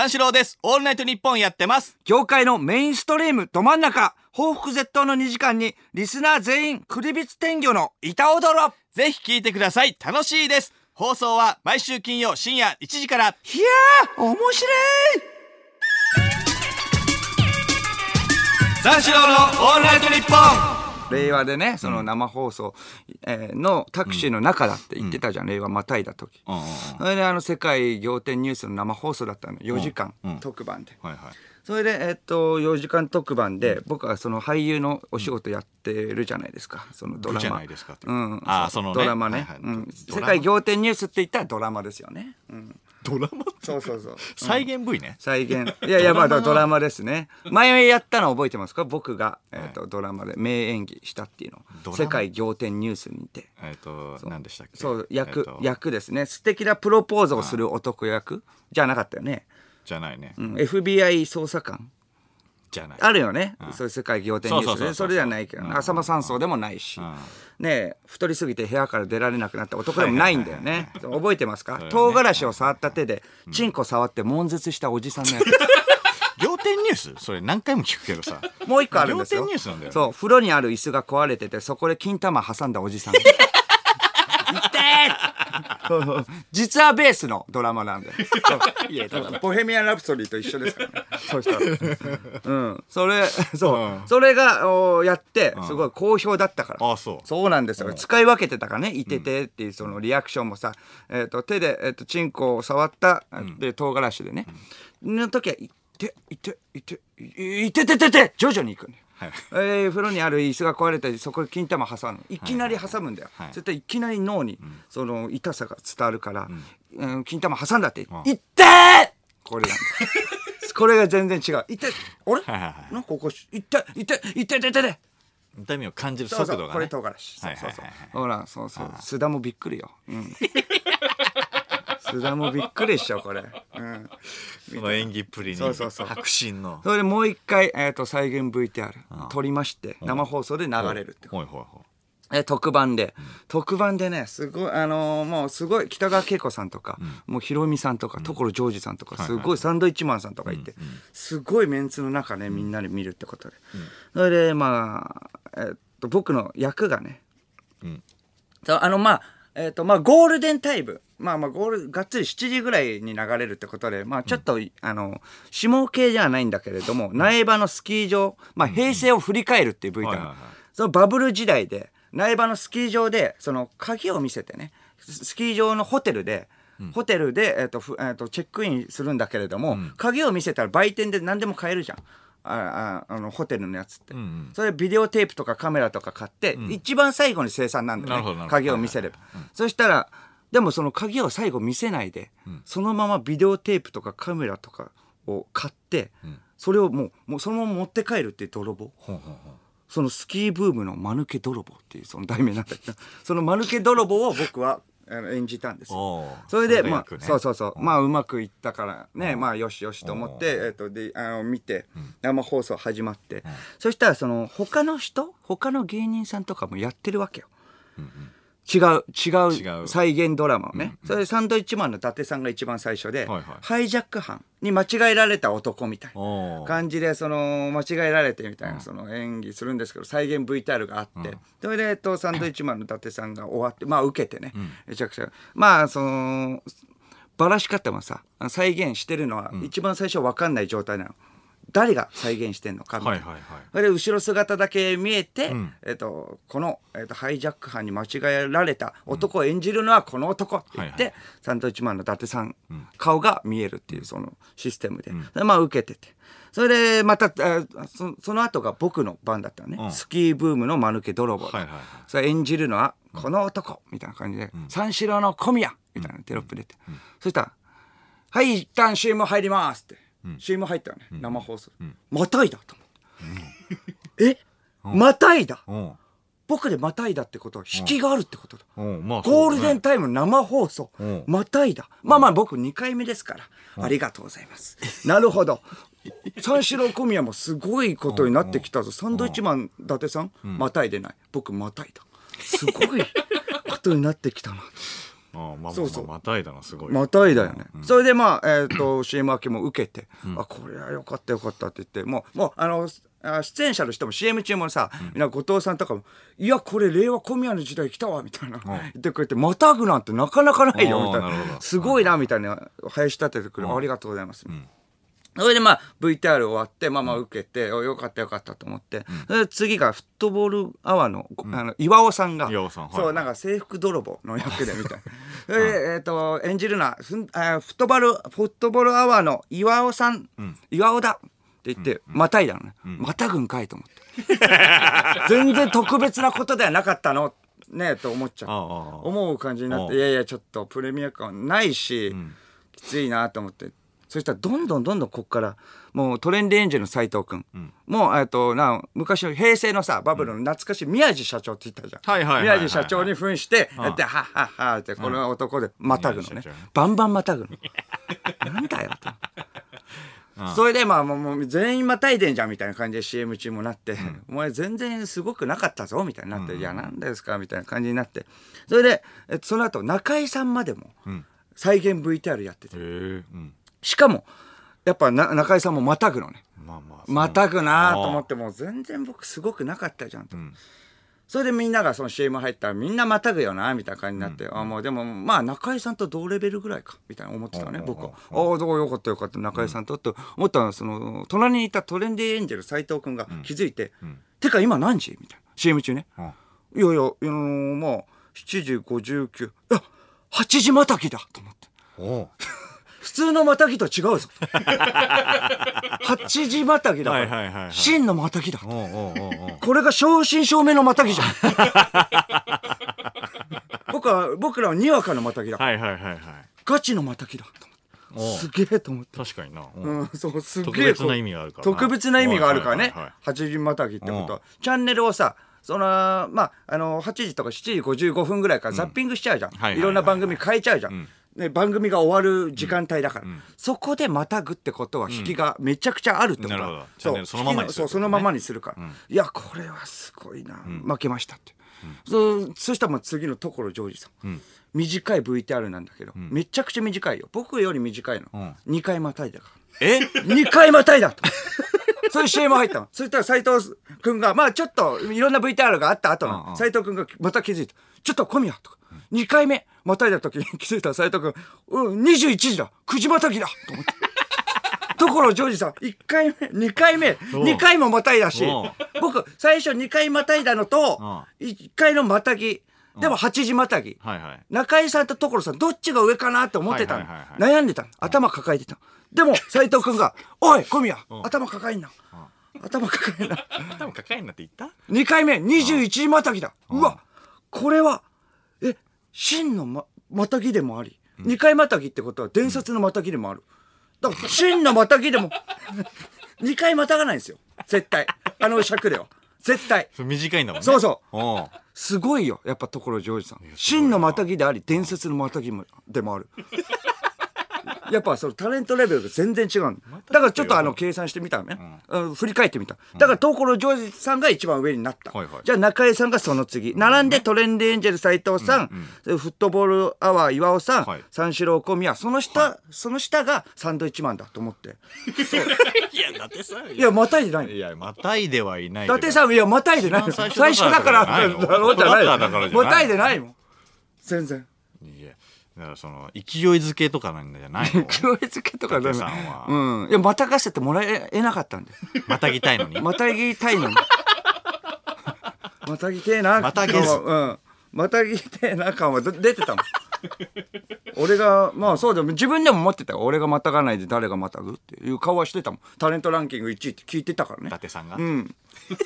三四郎です。オールナイトニッポンやってます。業界のメインストリームど真ん中、報復絶倒の2時間に、リスナー全員、クリビツ天魚の板踊ろぜひ聞いてください。楽しいです。放送は毎週金曜深夜1時から。いやー、面白い三四郎のオールナイトニッポン令和でねその生放送のタクシーの中だって言ってたじゃん、令和またいだ時、それであの世界仰天ニュースの生放送だったの4時間、特番で。はいはいそれで、えっと、4時間特番で、僕はその俳優のお仕事やってるじゃないですか、そのドラマ。うん、あその、ドラマね、世界仰天ニュースって言ったらドラマですよね。うんドラマそうそうそう。再現部位ね。再現。いやいや、まあドラマですね。前やったの覚えてますか僕が、えーとドラマで名演技したっていうの。世界仰天ニュースにて。えっ、と、何でしたっけそう、役、役ですね。素敵なプロポーズをする男役じゃなかったよね。じゃないね。うん、FBI 捜査官。じゃないあるよね、そういう世界仰天ニュースでそれじゃないけど、浅間山荘でもないし、ね太りすぎて部屋から出られなくなった男でもないんだよね、覚えてますか、唐辛子を触った手でチンコ触って悶絶したおじさんのやつ仰天ニュースそれ何回も聞くけどさもう一個あるんですよそう風呂にある椅子が壊れててそこで金玉挟んだおじさん 実はベースのドラマなんで いやだボヘミアン・ラプソディと一緒ですからねそうしたらうんそれそう、それがおやってすごい好評だったから、あそうそうなんですよ、使い分けてたからね「いてて」っていうそのリアクションもさ、えー、と手で、えー、とチンコを触った、で唐辛子でね、の時は「いていていていてててて」徐々に行くよはい、えー、風呂にある椅子が壊れたりそこで金玉挟むいきなり挟むんだよ、はいはい、そしたらいきなり脳に、その痛さが伝わるから、うん、うん、金玉挟んだって「いってこれ これが全然違う「いってあれ、はいはい、なんかおかしい「いっていっていっていって痛みを感じる速度が、ね、そうそうこれ唐辛子、はいはいはい、そうそうそうほらそうそう須田もびっくりよ、うん須田もびっくりしちゃうこれ、うん、その演技っぷりにそうそうそう白真のそれでもう一回、えーと、再現 VTR 撮りまして、生放送で流れるってほいほいほいえ特番で、うん、特番でねすごいあのー、もうすごい北川景子さんとか、うん、もうひろみさんとか、うん、所ジョージさんとかすごいサンドイッチマンさんとかいて、うんすごいメンツの中ねみんなで見るってことで、うん、それでまあ、えー、っと僕の役がね、うん、あのまあえー、っとまあゴールデンタイムまあまあゴールがっつり7時ぐらいに流れるってことで、まあ、ちょっと、うん、あの下系じゃないんだけれども苗場のスキー場、まあ、平成を振り返るっていう VTR、うんそのバブル時代で苗場のスキー場でその鍵を見せてねスキー場のホテルで。ホテルで、えーとえーと、チェックインするんだけれども、うん、鍵を見せたら売店で何でも買えるじゃん。あああのホテルのやつって、うんうん、それビデオテープとかカメラとか買って、うん、一番最後に生産なんだよね、鍵を見せれば、はいはい、そしたらでもその鍵を最後見せないで、うん、そのままビデオテープとかカメラとかを買って、うん、それをもうもうそのまま持って帰るっていう泥棒。ほほほそのスキーブームの間抜け泥棒っていうその題名なんだけど その間抜け泥棒を僕は演じたんですそれで、まあ、そうそうそう、まあ、うまくいったからね、まあ、よしよしと思って、えっ、と、で、あの、見て、生放送始まって、うん、そしたら、その、他の人、他の芸人さんとかもやってるわけよ。うんうん違う違う再現ドラマをね、それサンドイッチマンの伊達さんが一番最初で、はいはい、ハイジャック犯に間違えられた男みたいな感じでその間違えられてみたいなその演技するんですけど再現 VTR があって、うん、それで、えっと、サンドイッチマンの伊達さんが終わってまあ受けてね、うん、めちゃくちゃまあそのばらし方もさ再現してるのは一番最初分かんない状態なの。うん誰が再現してんのかみたいな、はいはいはい、で後ろ姿だけ見えて、うん、えーと、この、えーと、ハイジャック犯に間違えられた男を演じるのはこの男って言って、うん、サンドウィッチマンの伊達さん、うん、顔が見えるっていうそのシステムでで、まあ受けてて。それでまたそその後が僕の番だったね、うん、スキーブームの間抜け泥棒、はいはいはい、それ演じるのはこの男、みたいな感じで、うん、三四郎の小宮みたいなテロップ出て、うん、そしたら「はい一旦 CM 入ります」って CM 入ったよね、生放送、またいだと思って、えまたいだ、僕でまたいだってことは引きがあるってことだ、まあゴールデンタイム生放送、またいだまあまあ僕2回目ですから、ありがとうございますなるほど三四郎小宮もすごいことになってきたぞサンドイッチマン伊達さん、またいでない僕またいだすごいことになってきたなそうそうまたいだなすごいまたいだよね、それでまあ、えっと、CM 明けも受けて、あこれはよかったよかったって言ってもうもうあの出演者の人も CM 中もさ、後藤さんとかも「いやこれ令和小宮の時代来たわ」みたいな、言ってくれて「またぐなんてなかなかないよ」みたいな「すごいな」みたいな林立ててくれ、ありがとうございます」それでまあ VTR 終わって、まあまあ受けて、よかったよかったと思って、うん、次がフットボールアワーの,、あの岩尾さんが、うん、そう、なんか制服泥棒の役でみたいな。えっ、と、演じるのはフットボール、フットボールアワーの岩尾さん、岩尾だって言って、またいだのね。またぐんかいと思って。全然特別なことではなかったの。ねえと思っちゃう思う感じになっていやいやちょっとプレミア感ないし、きついなと思ってそしたらどんどんどんどんここからもうトレンディエンジェルの斎藤君、うん、もうえっとな昔の平成のさバブルの懐かしい宮地社長って言ったじゃん、はいはい、宮地社長に扮してやってはっはっはってこの男でまたぐのねバンバンまたぐの なんだよと。それでまあもう全員またいでんじゃんみたいな感じで CM 中もなって、お前全然すごくなかったぞみたいになって、いや何ですかみたいな感じになってそれでその後中居さんまでも再現 VTR やってて、しかもやっぱ中井さんもまたぐのね、まあまあ、またぐなと思ってもう全然僕すごくなかったじゃんと。うんそれでみんながその CM 入ったらみんなまたぐよなみたいな感じになって、うん、あもうでもまあ中居さんと同レベルぐらいかみたいな思ってたね、僕は、ああどうよかったよかった中居さんとって思ったのその隣にいたトレンディエンジェル斎藤君が気づいて「てか今何時?」みたいな CM 中ね「いやいや、あのー、まあ7時59あ8時またぎだ」と思って。普通のまたぎと違うぞ。八時またぎだから、はいはいはいはい真のまたぎだおうおうおうおうこれが正真正銘のまたぎじゃん僕は僕らはにわかのまたぎだ、はいはいはいはいガチのまたぎだすげえと思って確かにな、うんそうすげえ特別な意味があるから特別な意味があるからね、はいはいはい8時またぎってことチャンネルをさそのまああの8時とか7時55分ぐらいからザッピングしちゃうじゃん、はいいはいいろんな番組変えちゃうじゃん、ね、番組が終わる時間帯だから、そこでまたぐってことは引きがめちゃくちゃあるってことだ、うん、そうそのままにする、そのままにするから、いやこれはすごいな、負けましたって、そそしたらもう次の所ジョージさん、短い VTR なんだけど、めちゃくちゃ短いよ僕より短いの、う2回またいだからえ2回またいだと。そういう CM 入ったの。そしたら斎藤君が、まあちょっといろんな VTR があった後の、斎、うんうん、藤君がまた気づいた。ちょっと小宮とか、2回目またいだ時に 気づいた斉藤君「うん21時だく時またぎだ」と思って。ところジョージさん1回目2回目2回もまたいだし僕最初2回またいだのと1回のまたぎでも8時またぎ、中井さんと所さんどっちが上かなって思ってたの、悩んでたの頭抱えてたでも斎藤君が「おい小宮頭抱えんな」頭抱えんな頭抱えんなって言った ?2 回目21時またぎだうわこれは真のままたぎでもあり、二、回またぎってことは伝説のまたぎでもある。だから真のまたぎでも 二回またがないんですよ。絶対。あの尺では。絶対。れ短いんだもんね。そうそう。すごいよ。やっぱ所ジョージさん。真のまたぎであり、伝説のまたぎもでもある。やっぱそのタレントレベルが全然違うんだからちょっとあの計算してみたのね、うん、振り返ってみただから所ジョージさんが一番上になった、はいじゃあ中江さんがその次並んでトレンディエンジェル斎藤さん、うんうん、フットボールアワー岩尾さん、はい、三四郎小宮その下、はい、その下がサンドイッチマンだと思って いや伊達さんいやまたいでないいやまたいではいない伊達さんいやまたいでない最初だからだろうじゃないまたいでないもん全然いやだからその勢いづけとかなんじゃないの 勢いづけとかだね。さんは。うん。いや、またがせてもらえなかったんでまたぎたいのに。またぎたいのに。またぎてえな。またぎうん。またぎてえな感は出出てたもん。俺が、まあそうでも自分でも持ってたよ。俺がまたがないで誰がまたぐっていう顔はしてたもん。タレントランキング1位って聞いてたからね伊。達さんが。うん。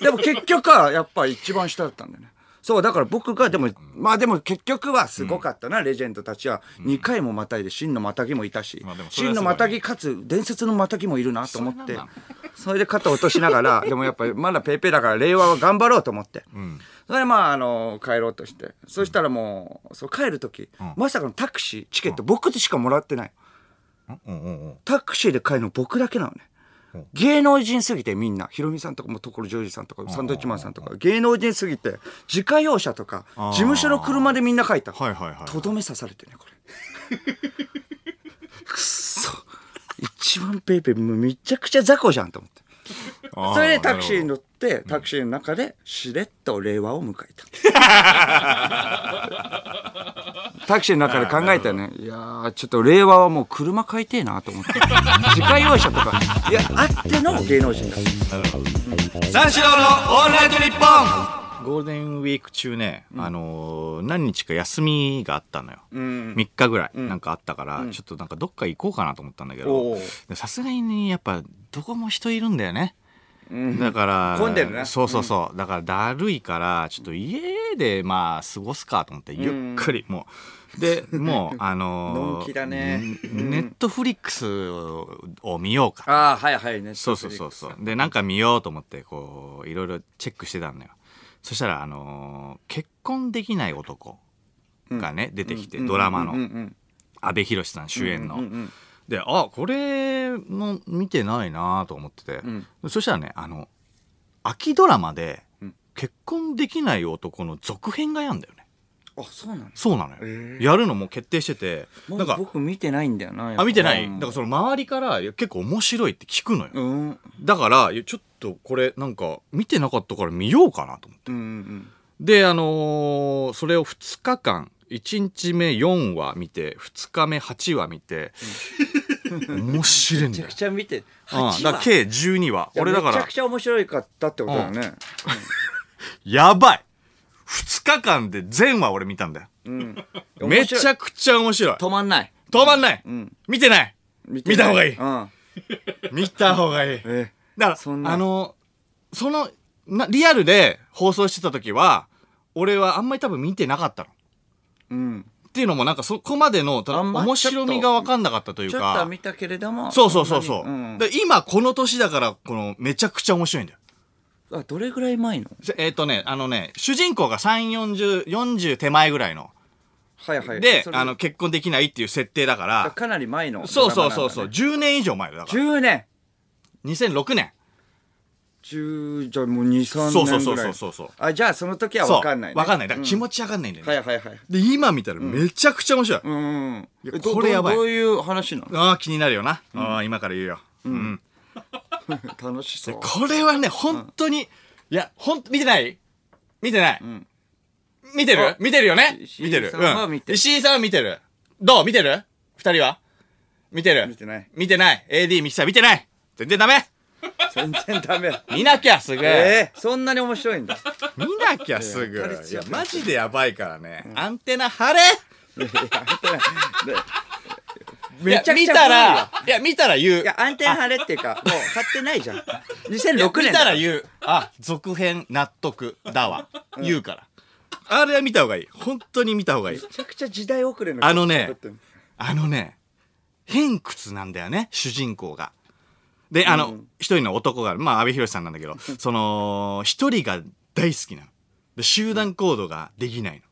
でも結局はやっぱ一番下だったんだよね。そうだから僕がでも、まあでも結局はすごかったな、レジェンドたちは2回もまたいで真のまたぎもいたし、真のまたぎかつ伝説のまたぎもいるなと思ってそれで肩落としながら でもやっぱりまだペーペーだから令和は頑張ろうと思って、それでまああの帰ろうとして、そしたらもうそう帰る時、まさかのタクシーチケット僕しかもらってない、タクシーで帰るの僕だけなのね芸能人すぎてみんなヒロミさんとかも所ジョージさんとかサンドウィッチマンさんとか芸能人すぎて自家用車とか事務所の車でみんな書いたとどめ刺されてねこれ くっそ一番ペイペイめちゃくちゃ雑魚じゃんと思ってそれでタクシーに乗ってタクシーの中でしれっと令和を迎えた タクシーの中で考えたよね。いやー、ちょっと令和はもう車買いてえなと思って。自家用車とか、いや、あっての芸能人だ。三四郎のオールナイトニッポンゴールデンウィーク中ね、うん、あのー、何日か休みがあったのよ、うん、3日ぐらいなんかあったから、うん、ちょっとなんかどっか行こうかなと思ったんだけどさすがにやっぱどこも人いるんだよね、うん、だから混んでるねそうそうそう、だからだるいからちょっと家でまあ過ごすかと思ってゆっくりもう。で もうあのネットフリックスを見ようかああはいはいネッそうそうそうでなんか見ようと思ってこういろいろチェックしてたのよそしたら、あのー、結婚できない男がね、うん、出てきて、うん、ドラマの、うん、阿部寛さん主演の、うんうんうん、であこれも見てないなと思ってて、そしたらねあの秋ドラマで結婚できない男の続編がやんだよねあそうなのそうなのよ、えー、やるのも決定しててなんか僕見てないんだよなあ見てないだからその周りから結構面白いって聞くのよ、うん、だからちょっとこれなんか見てなかったから見ようかなと思って、うんうんであのー、それを2日間1日目4話見て2日目8話見て、うん、面白いんだよめちゃくちゃ見て8話、うん、だ計12話俺だからめちゃくちゃ面白かったってことだよね、やばい2日間で全話俺見たんだよ。うん。めちゃくちゃ面白い。止まんない。止まんない、うん見てない見見た方がいいうん。見た方がいい。えだから、そんなあの、そのな、リアルで放送してた時は、俺はあんまり多分見てなかったの。うん。っていうのもなんかそこまでのただ面白みが分かんなかったというちょっとか見たけれども。そうそうそうそう、んで今この年だからこのめちゃくちゃ面白いんだよあどれぐらい前のえっ、とねあのね主人公が34040手前ぐらいの。はいはい、であの結婚できないっていう設定だからかなり前の、そうそうそうそう10年以上前だから10年2006年10じゃもう23年そうそうそうそうそうあじゃあその時は分かんない、ね、分かんないだから気持ち分かんないんだよね、うん、はいはいはいで今見たらめちゃくちゃ面白い,、うん、これやばいどういう話なのああ気になるよな、うん、あ今から言うようん、うん 楽しそうこれはね本当に、いや本当見てない見てない、うん見てる見てるよね見てる。うん。石井さんは見てる。どう見てる二人は見てる見てない。見てない。AD ミキサー見てない全然ダメ全然ダメ。見なきゃすぐ。えー、そんなに面白いんだ。見なきゃすぐ。いや、マジでやばいからね。アンテナ張れめちゃくちゃ見たら、いや、見たら言う。いや、暗転晴れっていうか、もう買ってないじゃん。2006年。見たら言う。あ、続編納得だわ。言うから。あれは見た方がいい。本当に見た方がいい。めちゃくちゃ時代遅れの。あのね、あのね、偏屈なんだよね、主人公が。で、あの、一、人の男が、まあ、阿部寛さんなんだけど、その、一人が大好きなの。で、集団行動ができない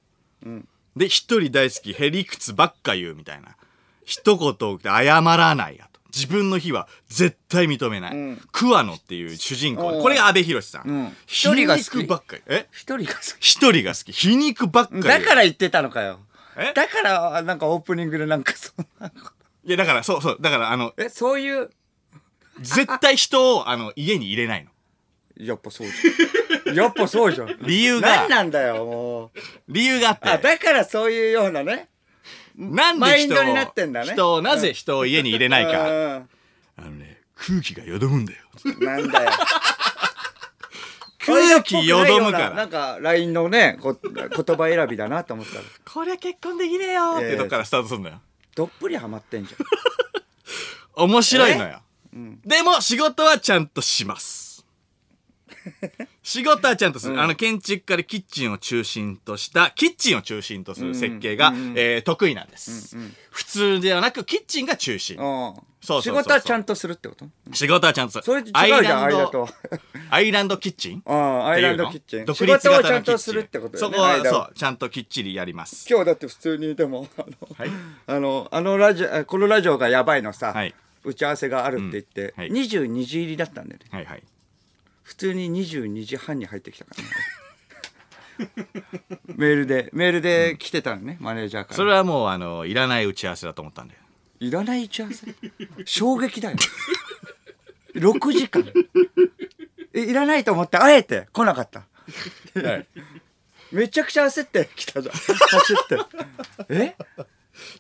の。で、一人大好き、へりくつばっか言うみたいな。一言謝らないやと。自分の日は絶対認めない。うん桑野っていう主人公。これが阿部寛さうん。一人が好きばっかり。え一人が好き一人が好き。皮肉ばっかり。だから言ってたのかよえだからなんかオープニングでなんかそんないや、だから、そうそう。だから、あの、えそういう絶対人を、あの、家に入れないの。やっぱそうじゃんやっぱそうじゃん理由が何なんだよもう理由があって。あだからそういうようなねなんで人を、ね、人をなぜ人を家に入れないか。あのね、空気がよどむんだよ。なんだよ。空気よどむから。なんか、LINE のね、言葉選びだなと思ったら。こりゃ結婚できねえよってとこからスタートするんだよ。どっぷりハマってんじゃん。面白いのよ。でも仕事はちゃんとします。仕事はちゃんとする、うんあの建築家でキッチンを中心としたキッチンを中心とする設計が、えー得意なんです、うんうん普通ではなくキッチンが中心、そうそうそう仕事はちゃんとするってこと仕事はちゃんとするそれ違うじゃんアイランド アイランドキッチンああアイランドキッチン仕事はをちゃんとするってことだよねそこはそうちゃんときっちりやります今日だって普通にでもあの,、はいあのあのラジオこのラジオがやばいのさ、はい打ち合わせがあるって言って、うんはい22時入りだったんだよねはいはい普通に22時半に入ってきたからね メールでメールで来てたのね、マネージャーからそれはもうあのいらない打ち合わせだと思ったんだよいらない打ち合わせ衝撃だよ6時間いらないと思ってあえて来なかった、はい、めちゃくちゃ焦って来たじゃん走 ってえ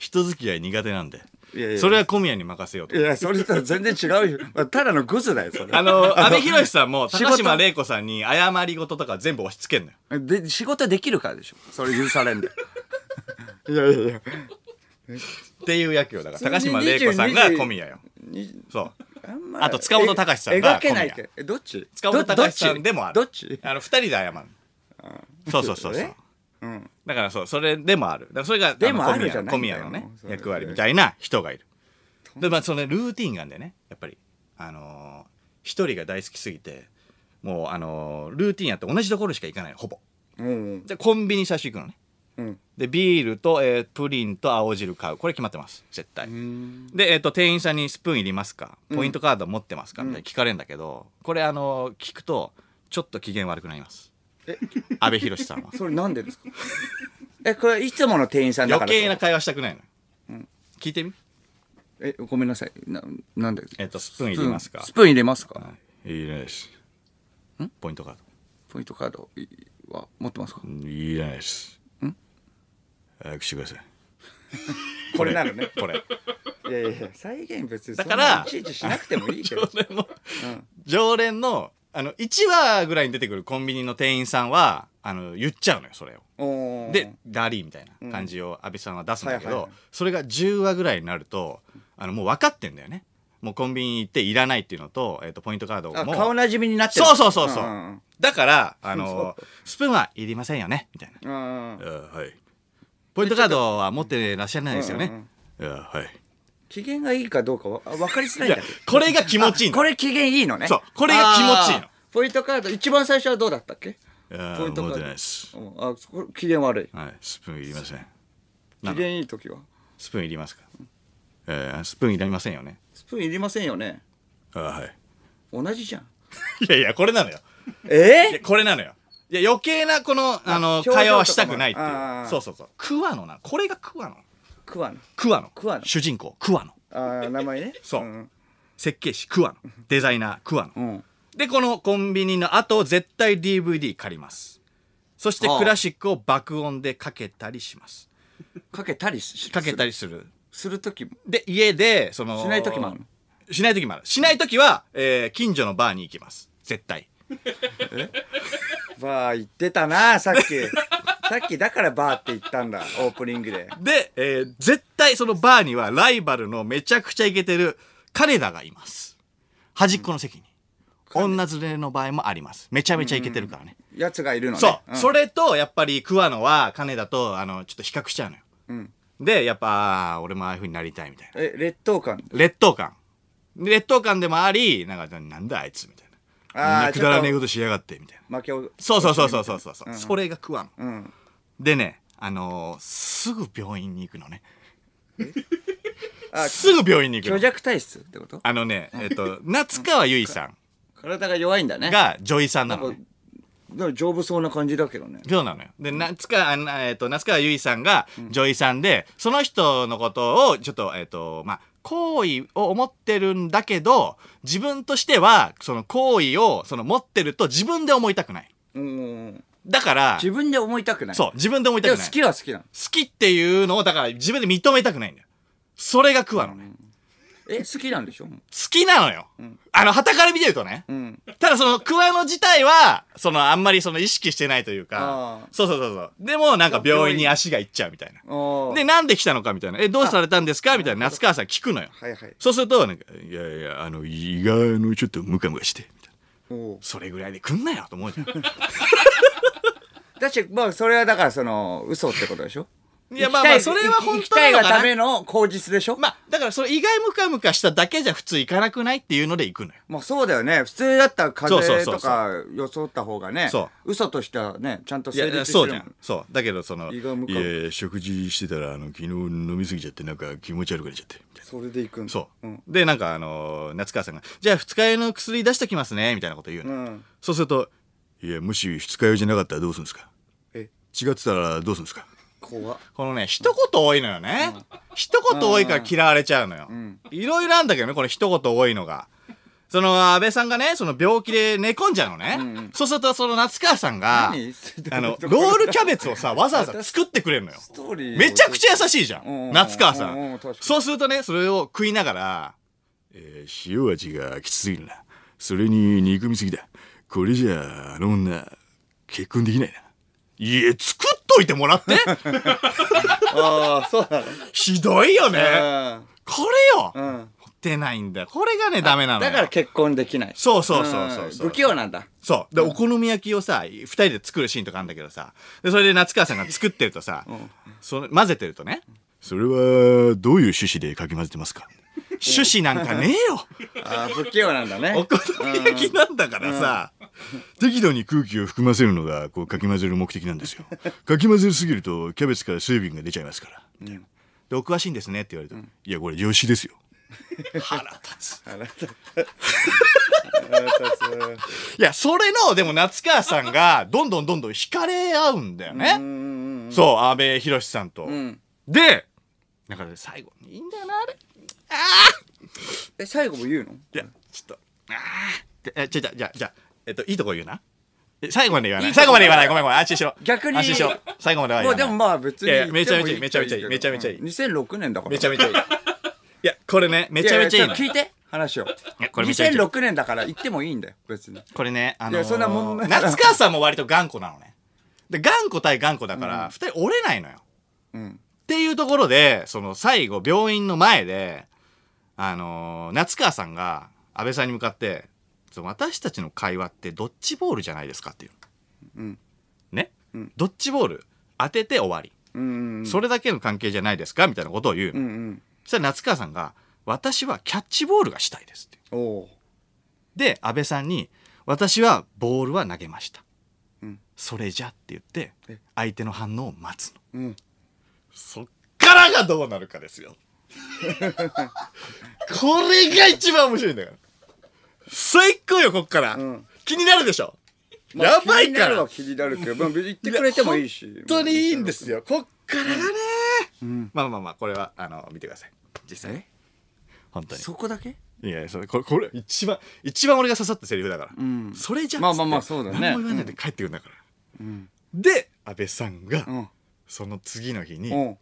人付き合い苦手なんでいやいやそれは小宮に任せようといやそれとは全然違うよ まあただのグズだよそれあの阿部寛さんも高島玲子さんに謝り事とか全部押し付けんのよで仕事できるからでしょそれ許されんだよ いやいやいやっていう野球だから高島玲子さんが小宮よそうああと塚本隆さんがないどどっち塚本どっ隆ちさんでもあるどっちあの二人で謝るそうそうそうそううんだからそうそれでもあるだからそれが小宮のね役割みたいな人がいるでまあそのルーティンがあるんでねやっぱりあのー一人が大好きすぎてもうあのールーティンやって同じところしか行かないほぼうんうんでコンビニ最初行くのねうんでビールと、えープリンと青汁買うこれ決まってます絶対で、えっと店員さんに「スプーンいりますかポイントカード持ってますか?」みたいに聞かれるんだけど、これあの聞くとちょっと機嫌悪くなります阿部寛さんは それなんでですかえこれいつもの店員さんだから余計な会話したくないの、うん、聞いてみえごめんなさいななんでえっとスプーン入れますかスプーン入れますか、い、いらないですポイントカードポイントカードは持ってますかいらないですん早くしてください これなのねこれいやいや再現別にだからいちいちしなくてもいいけど 常連の、うん、常連のあの、1話ぐらいに出てくるコンビニの店員さんは、あの、言っちゃうのよ、それを。で、ダリーみたいな感じを安倍さんは出すんだけど、それが10話ぐらいになると、あの、もう分かってんだよね。もうコンビニ行っていらないっていうのと、えっ、ー、と、ポイントカードも。顔なじみになってる。そうそうそうそう。うん、だから、あの、スプーンはいりませんよね、みたいな。うん、はい。ポイントカードは持ってらっしゃらないですよね。うん、はい。機嫌がいいかどうかわ分かりづらいんだけどこれが気持ちいいのこれ機嫌いいのねそうこれが気持ちいいのポイントカード一番最初はどうだったっけポイントカードないですあそこ機嫌悪い、はい、スプーンいりません機嫌いい時はスプーンいりますか、うん、えー、スプーンいりませんよねスプーンいりませんよねあはい同じじゃん いやいやこれなのよえー、これなのよいや余計なこのあの会話はしたくないっていうそうそうそうクワのなこれがクワの桑野桑野桑主人公桑野ああ名前ねそう、設計士桑野デザイナー桑野、でこのコンビニの後絶対 DVD 借りますそしてクラシックを爆音でかけたりしますかけたりかけたりするする時もで家でそのしない時もあるしない時もあるしない時は、え近所のバーに行きます絶対 バー行ってたなさっき さっきだからバーって言ったんだ、オープニングで。で、えー、絶対そのバーにはライバルのめちゃくちゃイケてる金田がいます。端っこの席に。女連れの場合もあります。めちゃめちゃイケてるからね。やつがいるのね。そう。うん、それと、やっぱり桑野は金田と、あの、ちょっと比較しちゃうのよ。うん、で、やっぱ、俺もああいう風になりたいみたいな。え、劣等感劣等感。劣等感でもあり、なんか、なんだあいつみたいな。ああ、くだらねえことしやがってみたいな。負けを。そうそうそうそうそうそう。うん、それが桑野。うんでね、あのーすぐ病院に行くのね。すぐ病院に行く虚弱体質ってことあのね、えっと、夏川由衣さ体が弱いんだねが女医さんなかのね。なんか丈夫そうな感じだけどねそうなのよ。で、夏川、えっと、夏川由衣さんが女医さんで、その人のことを、ちょっと、えっと、まあ、好意を思ってるんだけど、自分としては、その好意を、その持ってると自分で思いたくない。うんだから自分で思いたくないそう自分で思いたくない好きは好きなの好きっていうのをだから自分で認めたくないんだよそれがクワのね、え好きなんでしょ好きなのよ、うん、あの旗から見てるとね、うん、ただその桑野自体はそのあんまりその意識してないというかそうそうそうそうでもなんか病院に足がいっちゃうみたいなでなんで来たのかみたいなえどうされたんですかみたいな夏川さん聞くのよ、はいはい、そうするとなんかいやいやあの意外のちょっとムカムカしてみたいなそれぐらいで来んなよと思うじゃんだって、まあ、それはだからその、嘘ってことでしょ いや、まあまあ、それは本当な行きたいがための口実でしょまあ、だからそれ意外ムカムカしただけじゃ普通行かなくないっていうので行くのよ。まあそうだよね。普通だったら風邪とか装った方がね、そう嘘としてはね、ちゃんと成立しいるそうじゃん。そう。だけどその、いや食事してたら、あの、昨日飲みすぎちゃって、なんか気持ち悪くなっちゃって。それで行くんそう、うん、で、なんかあの、夏川さんが、じゃあ二日酔いの薬出しときますね、みたいなこと言うの。うん、そうすると、いや、もし二日酔いじゃなかったらどうするんですか違ってたらどうするんですか怖このね一言多いのよね、うん、一言多いから嫌われちゃうのよ、いろいろなんだけどねこの一言多いのがその安倍さんがねその病気で寝込んじゃうのね、うん、そうするとその夏川さんがあのロールキャベツをさわざわざ作ってくれるのよめちゃくちゃ優しいじゃん夏川さんそうするとねそれを食いながら、えー、塩味がきつすぎるなそれに憎みすぎだこれじゃあの女結婚できないないえ、作っといてもらって ああ、そうなのひどいよね。これよ、うん、出ないんだよ。これがね、ダメなのだから結婚できない。そうそうそうそう不器用なんだ。そう。で、お好み焼きをさ、二人で作るシーンとかあるんだけどさ、でそれで夏川さんが作ってるとさ、うん、混ぜてるとね、それはどういう趣旨でかき混ぜてますか趣旨なんかねえよ。ああ、不器用なんだね。お好み焼きなんだからさ、適度に空気を含ませるのがこうかき混ぜる目的なんですよ かき混ぜすぎるとキャベツから水分が出ちゃいますから、うん、でお詳しいんですねって言われた、うん、いやこれ常識ですよ 腹立つ腹立ついやそれのでも夏川さんがどんどんどんどん惹かれ合うんだよねそう阿部寛さんと、うん、でだから最後いいんだよなあれああえ最後も言うのいやちょっとああじゃじゃじゃじゃえっと、いいとこ言うな。最後まで言わない。最後まで言わない。ごめんごめん。安心しろ。逆に。安心しろ。最後まで言わない。でもまあ別にいやめちゃめちゃいい。めちゃめちゃいい。めちゃめちゃいい。2006年だから。めちゃめちゃいい。いや、これね、めちゃめちゃいい。聞いて。話を。これ2006年だから言ってもいいんだよ、別に。これね、あの夏川さんも割と頑固なのね。で、頑固対頑固だから、二、人折れないのよ。うん。っていうところで、その最後、病院の前で、あの夏川さんが安倍さんに向かって、私たちの会話ってドッジボールじゃないですかっていう。うん、ね、うん、ドッジボール当てて終わり、うんうんうん、それだけの関係じゃないですかみたいなことを言うの、うんうん、そしたら夏川さんが「私はキャッチボールがしたいです」ってで安倍さんに「私はボールは投げました」うん、それじゃ」って言って相手の反応を待つの、うん、そっからがどうなるかですよ これが一番面白いんだから最高こよこっから、ん気になるでしょ、やばいから気になるは気になるけど、まあ、言ってくれてもいいし本当にいいんですよこっからがね、まあまあまあこれはあの見てください実際ね本当にそこだけいやいやそれこれこれ一番一番俺が刺さったセリフだから、んそれじゃまあまあまあそうだね何も言わないで帰ってくるんだから、で安倍さんが、うんその次の日に、うん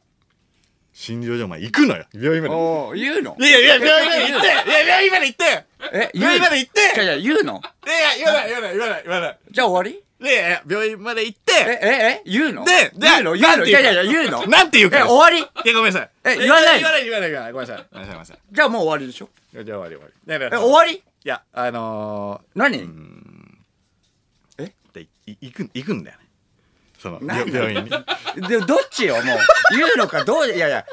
診療所お前行くのよ病院まで言うのいやいや病院まで行っていや病院まで行ってえ病院まで行っていやいや言うのいや言わない言わない言わない言わないじゃあ終わりで、病院まで行って、え、え、言うので、言うの言うのいやいや言うのなんて言うか終わりいや、ごめんなさい。え、言わない言わない言わない言わない。ごめんなさい。ごめんなさい。じゃあもう終わりでしょじゃあ終わり終わり。え、終わりいや、あの何えって、行く、行くんだよね。その病院にでどっちよもう言うのかどういやいや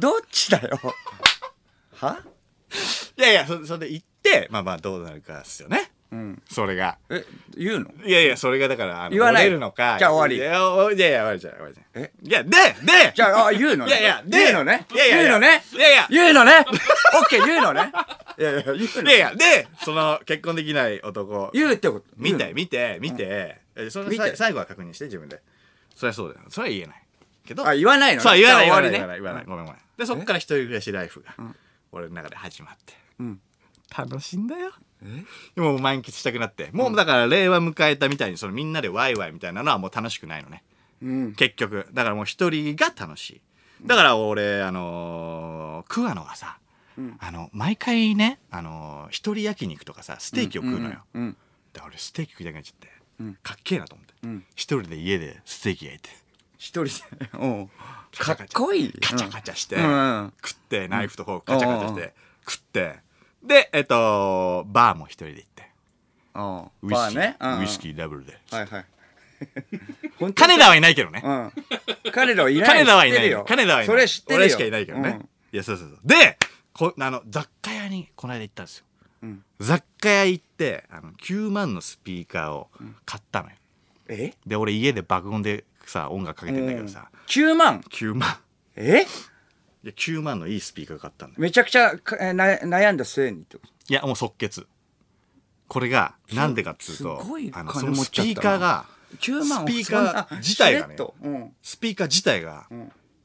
どっちだよはいやいやそそれで行ってまあまあどうなるかっすよねうんそれがえ言うのいやいやそれがだからあの言わない言れるのかじゃあ終わりいやおいやいや終わりじゃ終わりじゃえいやででじゃあ言うのねいやいやで言うのねいやいや言うのねいやいや言うのねオッケー言うのねいやいや言うのいやいやでその結婚できない男言うってこと見て見て見て、えそ最後は確認して自分でそりゃそうだよそれは言えないけどあ言わないのそう言わない言わない言わないごめんごめんでそっから一人暮らしライフが俺の中で始まって楽しいんだよでも満喫したくなってもうだから令和迎えたみたいにそのみんなでワイワイみたいなのはもう楽しくないのね結局だからもう一人が楽しいだから俺あのー、桑野がさ、うん、あの毎回ねあのー、一人焼肉とかさステーキを食うのよ、うんうんうん、俺ステーキ食いたくなっちゃってかっけえなと思って、一人で家でステーキ焼いて一人でかっこいいカチャカチャして、食ってナイフとフォークカチャカチャして食ってでえっとバーも一人で行ってウイスキーウイスキーダブルではいはい 金田はいないけどね。金田はいない。金田はいない。金田はいない。それ知ってるよ。俺しかいないけどね。いや、そうそうそう。で、こあの雑貨屋にこの間行ったんですよ。雑貨屋行ってあの9万のスピーカーを買ったのよ、えで俺家で爆音でさ音楽かけてんだけどさ、9万9万えいや9万のいいスピーカー買ったんだよめちゃくちゃえーな悩んだ末にってこといやもう即決これがなんでかっつうとあのそのスピーカーが9万スピーカー自体がねうんスピーカー自体が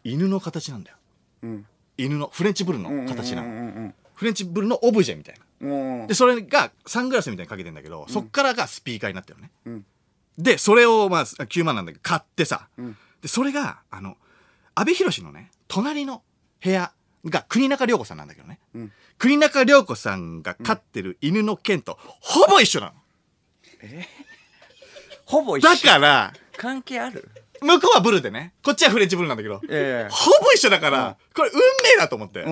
犬の形なんだよ、うん犬のフレンチブルの形なの、フレンチブルのオブジェみたいなでそれがサングラスみたいにかけてんだけど、そっからがスピーカーになってるね、うん、でそれをまあ9万なんだけど買ってさ、うん、でそれがあの阿部寛のね隣の部屋が国中涼子さんなんだけどね、うん、国中涼子さんが飼ってる犬の犬とほぼ一緒なの、え ほぼ一緒だから関係ある向こうはブルでねこっちはフレンチブルなんだけど、えー、ほぼ一緒だから、これ運命だと思って、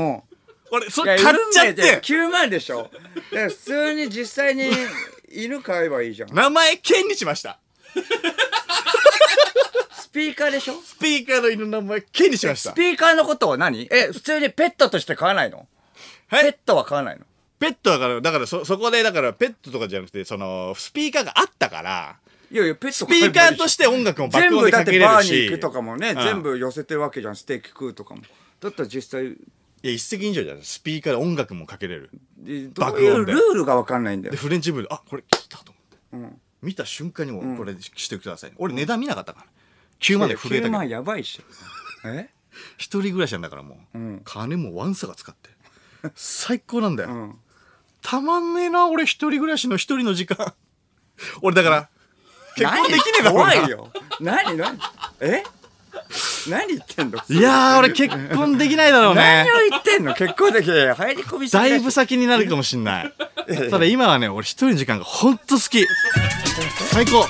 俺、それ、買っちゃって。9万でしょ。普通に実際に犬買えばいいじゃん。名前、けにしました。スピーカーでしょスピーカーの犬の名前、けにしました。スピーカーのことは何え、普通にペットとして飼わないのはい。ペットは飼わないのペットだから、だからそ、そこで、だから、ペットとかじゃなくて、その、スピーカーがあったから、いやいや、ペットスピーカーとして音楽もでかけれるし。全部だってバーに行くとかもね、うん、全部寄せてるわけじゃん。ステーキ食うとかも。だったら実際、いや一石二鳥じゃないスピーカーで音楽もかけれるでどういうルールが分かんないんだよでフレンチブルあこれ聞いたと思って、うん、見た瞬間にもこれしてください、俺値段見なかったから9万で震えたけど9万やばいっしょえ一人暮らしなんだからもう、うん、金もワンサが使って最高なんだよ、うん、たまんねえな俺一人暮らしの一人の時間俺だから結婚できねえだろ怖いよ何何え何言ってんのいやー、俺結婚できないだろうね。何を言ってんの結婚できない。入り込みだいぶ先になるかもしんない。ただ今はね、俺一人の時間がほんと好き。最高。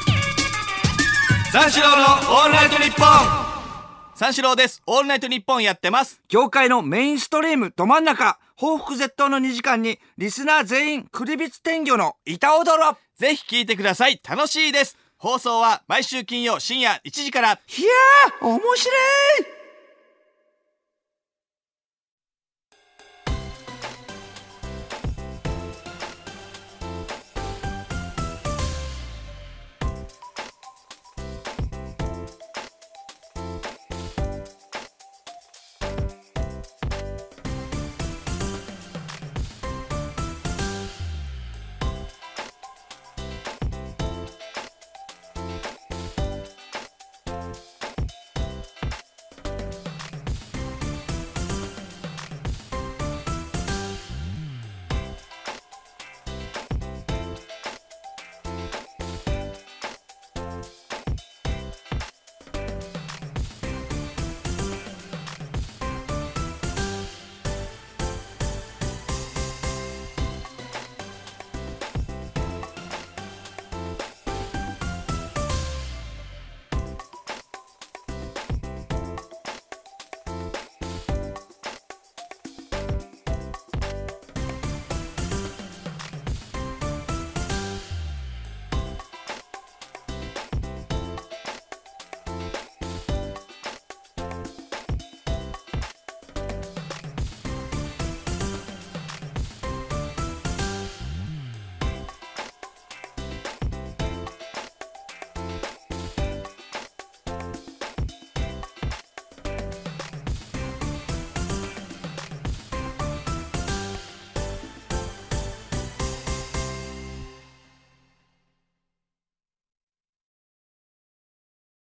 三四郎のオールナイトニッポン三四郎です。オールナイトニッポンやってます。業界のメインストリームど真ん中、報復絶倒の2時間に、リスナー全員、クリビツ天魚の板踊ろぜひ聞いてください。楽しいです。放送は毎週金曜深夜1時からいやー面白い